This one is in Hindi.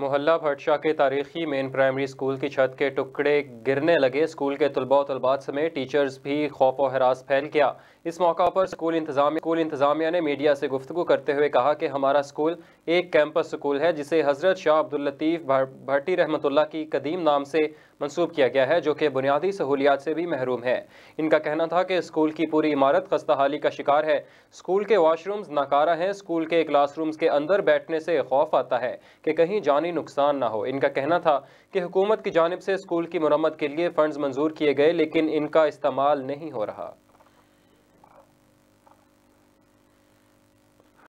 मोहल्ला भटशाह के तारीखी मेन प्राइमरी स्कूल की छत के टुकड़े गिरने लगे स्कूल के तलबा तलबात समेत टीचर्स भी खौफ और हरास फैल गया इस मौका पर स्कूल इंतजाम स्कूल इंतजामिया ने मीडिया से गुफ्तु करते हुए कहा कि हमारा स्कूल एक कैंपस स्कूल है जिसे हज़रत शाह लतीफ़ भट्टी रहमतुल्ला की कदीम नाम से मंसूब किया गया है जो कि बुनियादी सहूलियात से भी महरूम है इनका कहना था कि स्कूल की पूरी इमारत खस्ता हाली का शिकार है स्कूल के वाशरूम्स नाकारा हैं स्कूल के क्लासरूम्स के अंदर बैठने से खौफ आता है कि कहीं जानी नुकसान ना हो इनका कहना था कि हुकूमत की जानब से स्कूल की मरम्मत के लिए फ़ंडस मंजूर किए गए लेकिन इनका इस्तेमाल नहीं हो रहा